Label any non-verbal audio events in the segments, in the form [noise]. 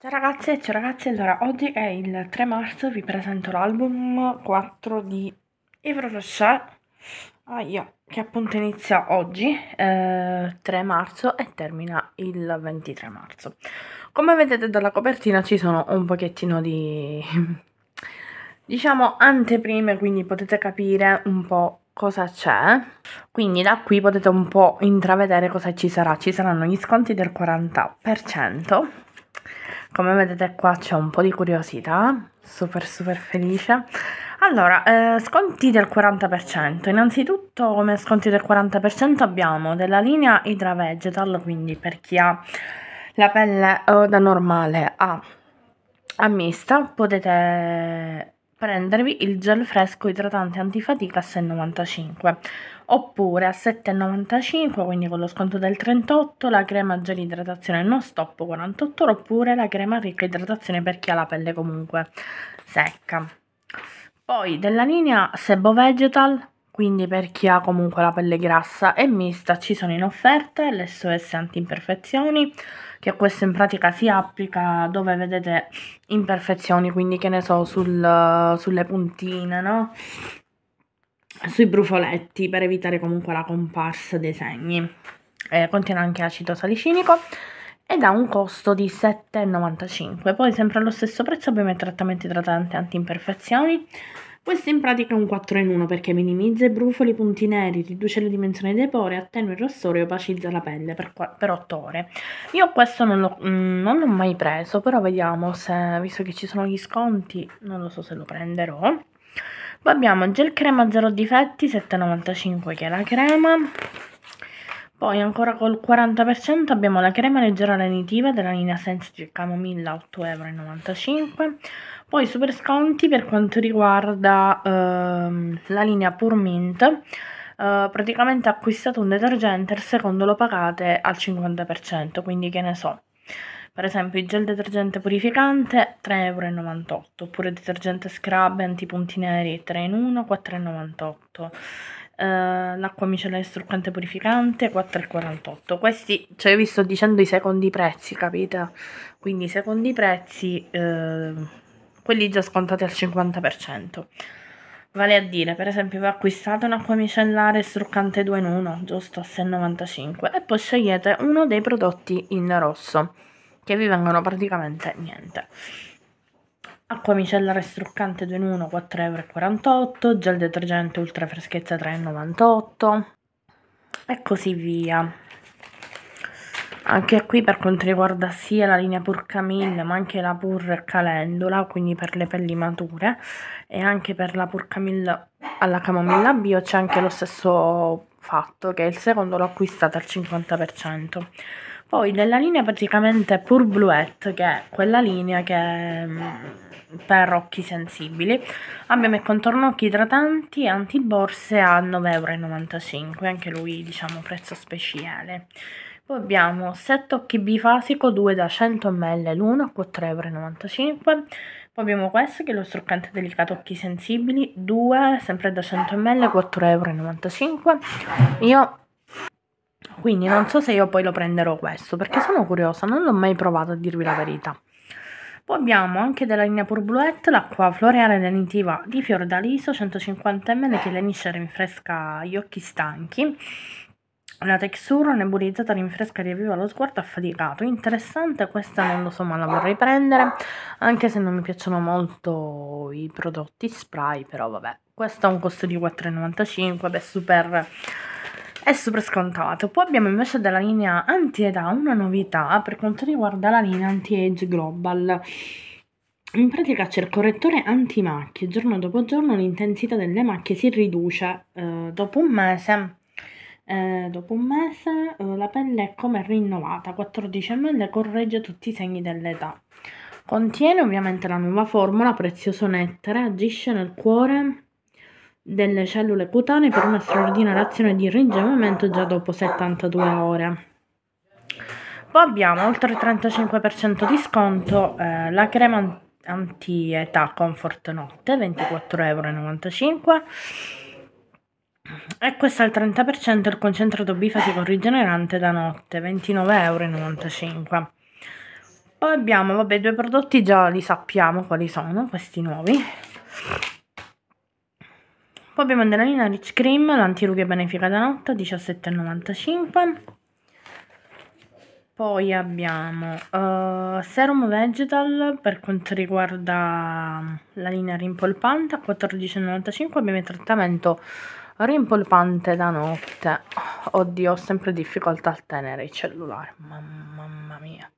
Ciao ragazze, ciao ragazzi, allora oggi è il 3 marzo, vi presento l'album 4 di Yves Rocher, ah, yeah, che appunto inizia oggi, eh, 3 marzo, e termina il 23 marzo. Come vedete dalla copertina ci sono un pochettino di, diciamo, anteprime, quindi potete capire un po' cosa c'è. Quindi da qui potete un po' intravedere cosa ci sarà. Ci saranno gli sconti del 40% come vedete qua c'è un po' di curiosità, super super felice. Allora, eh, sconti del 40%. Innanzitutto come sconti del 40% abbiamo della linea Hydra Vegetal, quindi per chi ha la pelle eh, da normale a, a mista potete prendervi il gel fresco idratante antifatica S95 oppure a 7,95 quindi con lo sconto del 38 la crema gel idratazione non stop 48 ore oppure la crema ricca idratazione per chi ha la pelle comunque secca poi della linea Sebo Vegetal quindi per chi ha comunque la pelle grassa e mista ci sono in offerta l'SOS anti-imperfezioni che questo in pratica si applica dove vedete imperfezioni quindi che ne so sul, sulle puntine no? sui brufoletti per evitare comunque la comparsa dei segni. Eh, contiene anche acido salicinico ed ha un costo di 7,95. Poi sempre allo stesso prezzo abbiamo il trattamento idratante anti-imperfezioni. Questo in pratica è un 4 in 1 perché minimizza i brufoli, i punti neri, riduce le dimensioni dei pori, attenua il rossore e opacizza la pelle per, per 8 ore. Io questo non l'ho, mm, non l'ho mai preso, però vediamo se, visto che ci sono gli sconti, non lo so se lo prenderò. Poi abbiamo gel crema 0 difetti 7,95 che è la crema. Poi ancora col 40% abbiamo la crema leggera lenitiva della linea Sensitive Camomilla 8,95€. Poi super sconti per quanto riguarda ehm, la linea Pur Mint. Eh, praticamente acquistate un detergente, il secondo lo pagate al 50%, quindi che ne so per esempio il gel detergente purificante 3,98 euro, oppure il detergente scrub antipunti neri 3 in 1, 4,98 euro. Uh, l'acqua micellare struccante purificante 4,48 questi cioè vi sto dicendo i secondi prezzi capite quindi i secondi prezzi uh, quelli già scontati al 50% vale a dire per esempio vi acquistate un'acqua micellare struccante 2 in 1 giusto a 6,95 e poi scegliete uno dei prodotti in rosso che vi vengono praticamente niente. Acqua micellare struccante 2 in 1 4,48€, gel detergente ultra freschezza 3,98 euro, e così via. Anche qui per quanto riguarda sia la linea Pur Camille ma anche la Pur Calendula, quindi per le pelli mature e anche per la Pur Camille alla camomilla bio c'è anche lo stesso fatto che il secondo l'ho acquistata al 50%. Poi della linea praticamente Pure Bluette, che è quella linea che mm, per occhi sensibili, abbiamo il contorno occhi idratanti e antiborse a 9,95€, anche lui diciamo prezzo speciale. Poi abbiamo set occhi bifasico, 2 da 100 ml l'uno a 4,95€. Poi abbiamo questo che è lo struccante delicato occhi sensibili, 2 sempre da 100 ml 4,95€. Io quindi non so se io poi lo prenderò questo, perché sono curiosa, non l'ho mai provato a dirvi la verità. Poi abbiamo anche della linea Pure Bluette l'acqua floreale lenitiva di Fiordaliso 150 ml che lenisce e rinfresca gli occhi stanchi. La texture nebulizzata rinfresca e riavviva lo sguardo affaticato. Interessante, questa non lo so ma la vorrei prendere, anche se non mi piacciono molto i prodotti spray, però vabbè. Questo ha un costo di 4,95, beh super è super scontato. Poi abbiamo invece della linea anti-età una novità per quanto riguarda la linea anti-age global. In pratica c'è il correttore antimacchie, giorno dopo giorno l'intensità delle macchie si riduce, eh, dopo un mese eh, dopo un mese eh, la pelle è come rinnovata, 14 ml corregge tutti i segni dell'età. Contiene ovviamente la nuova formula prezioso nettere, agisce nel cuore delle cellule cutanee per una straordinaria azione di ringiovanimento già dopo 72 ore. Poi abbiamo oltre il 35% di sconto eh, la crema anti-età Comfort Notte 24,95€ e questo al 30% il concentrato bifasico rigenerante da notte 29,95€. Poi abbiamo, vabbè, due prodotti già li sappiamo quali sono, questi nuovi poi abbiamo della Adrenalina Rich Cream, l'antirughe benefica da notte, 17,95. Poi abbiamo uh, Serum Vegetal per quanto riguarda la linea rimpolpante, a 14,95. Abbiamo il trattamento rimpolpante da notte. Oddio, ho sempre difficoltà a tenere il cellulare, mamma mia.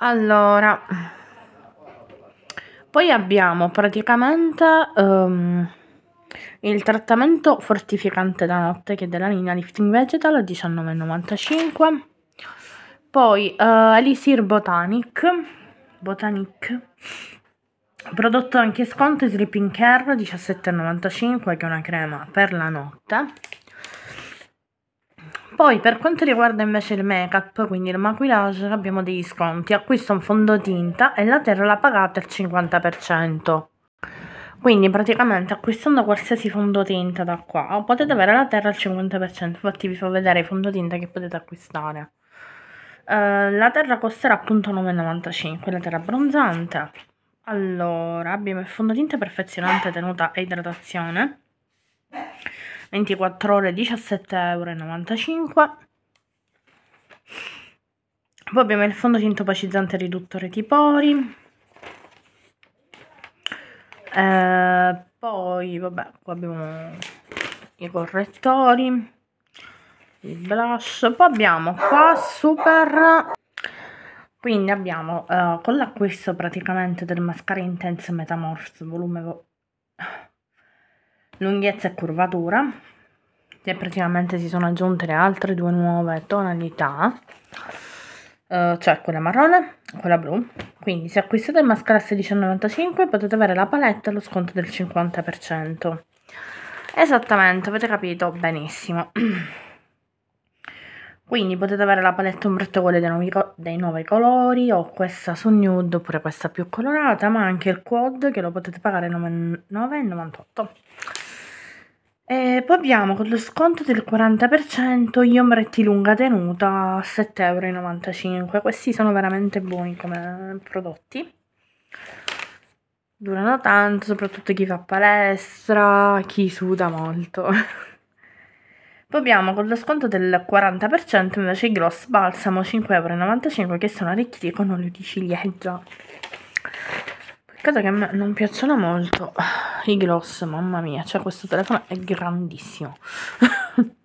Allora, poi abbiamo praticamente... Um, il trattamento fortificante da notte che è della linea Lifting Vegetal a 19,95. Poi uh, Elisir Botanic, Botanic, prodotto anche sconto Sleeping Care 17,95 che è una crema per la notte. Poi per quanto riguarda invece il make up, quindi il maquillage, abbiamo degli sconti. Acquisto un fondotinta e la terra la pagate al 50% quindi praticamente acquistando qualsiasi fondotinta da qua potete avere la terra al 50% infatti vi fa vedere i fondotinta che potete acquistare uh, la terra costerà appunto 9,95 la terra abbronzante allora abbiamo il fondotinta perfezionante tenuta e idratazione 24 ore 17,95€ poi abbiamo il fondotinta opacizzante riduttore tipori eh, poi vabbè qua abbiamo i correttori il blush poi abbiamo qua super quindi abbiamo eh, con l'acquisto praticamente del mascara intense metamorph volume vo lunghezza e curvatura e praticamente si sono aggiunte le altre due nuove tonalità eh, cioè quella marrone, quella blu. Quindi se acquistate il mascara a 16,95 potete avere la palette lo sconto del 50%. Esattamente, avete capito benissimo. [clears throat] Quindi potete avere la palette ombretto quelle dei nuovi, dei nuovi colori, o questa su nude oppure questa più colorata, ma anche il quad che lo potete pagare 9,98. E poi abbiamo con lo sconto del 40% gli ombretti lunga tenuta a 7,95€. Questi sono veramente buoni come prodotti. Durano tanto, soprattutto chi fa palestra, chi suda molto. [laughs] Poi abbiamo con lo sconto del 40% invece i gloss balsamo 5,95€ che sono arricchiti con olio di ciliegia. Peccato che a me non piacciono molto i gloss, mamma mia, cioè questo telefono è grandissimo. [laughs]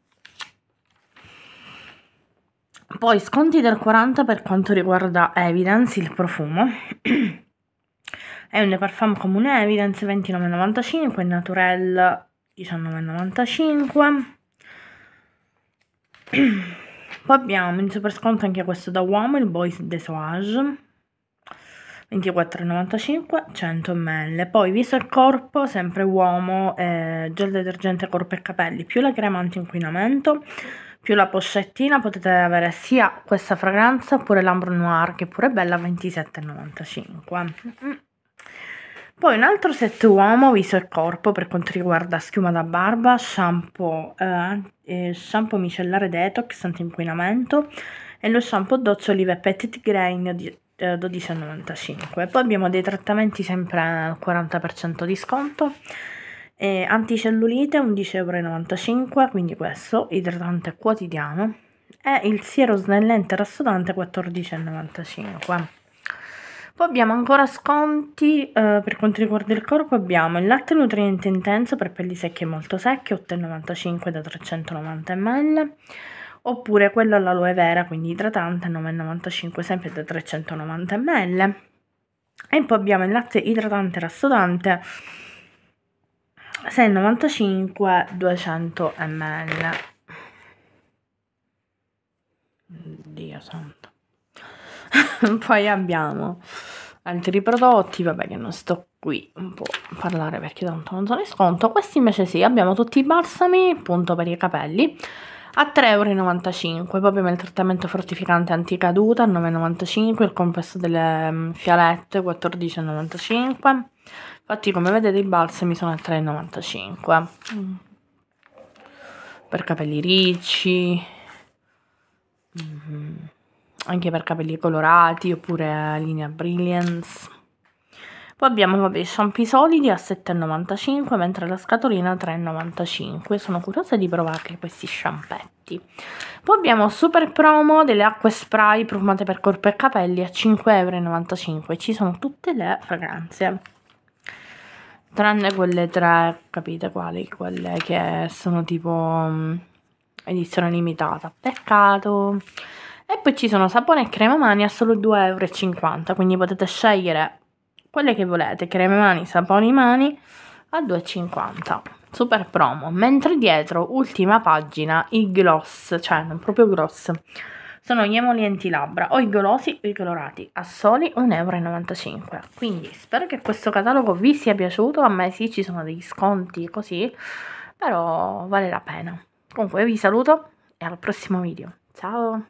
Poi sconti del 40% per quanto riguarda Evidence, il profumo. [clears throat] è un parfum comune Evidence 29,95, Naturel 19,95. [clears throat] Poi abbiamo in super sconto anche questo da uomo, il Boys Desouage 24,95 100 ml poi viso e corpo sempre uomo eh, gel detergente corpo e capelli più la crema antinquinamento più la pochettina potete avere sia questa fragranza oppure l'ambro noir che pure è bella 27,95 poi un altro set uomo viso e corpo per quanto riguarda schiuma da barba shampoo, eh, eh shampoo micellare detox antinquinamento e lo shampoo docce olive petit grain 12,95 poi abbiamo dei trattamenti sempre al 40% di sconto e anticellulite 11,95€ quindi questo idratante quotidiano e il siero snellente rassodante 14,95 poi abbiamo ancora sconti eh, per quanto riguarda il corpo abbiamo il latte nutriente intenso per pelli secche e molto secche 8,95 da 390 ml oppure quello all'aloe vera, quindi idratante 9,95 sempre da 390 ml. E poi abbiamo il latte idratante rassodante 6,95 200 ml. Dio santo. [laughs] poi abbiamo altri prodotti, vabbè che non sto qui un po' a parlare perché tanto non sono in sconto. Questi invece sì, abbiamo tutti i balsami, appunto per i capelli, a 3,95€, proprio abbiamo il trattamento fortificante anticaduta 9,95€, il composto delle mm, fialette 14,95€, infatti come vedete i balsami sono a 3,95€ mm. per capelli ricci, mm-hmm. anche per capelli colorati oppure linea brilliance. Poi abbiamo vabbè, i shampoo solidi a 7,95 mentre la scatolina 3,95. Sono curiosa di provare questi shampetti. Poi abbiamo super promo delle acque spray profumate per corpo e capelli a 5,95€. Ci sono tutte le fragranze tranne quelle tre, capite quali? Quelle che sono tipo mm, edizione limitata. Peccato. E poi ci sono sapone e crema mani a solo 2,50€, quindi potete scegliere quelle che volete, creme mani, saponi mani a 2,50 super promo mentre dietro ultima pagina i gloss cioè non proprio gloss sono gli emolienti labbra o i golosi o i colorati a soli 1,95 euro. quindi spero che questo catalogo vi sia piaciuto a me sì ci sono degli sconti così però vale la pena comunque vi saluto e al prossimo video ciao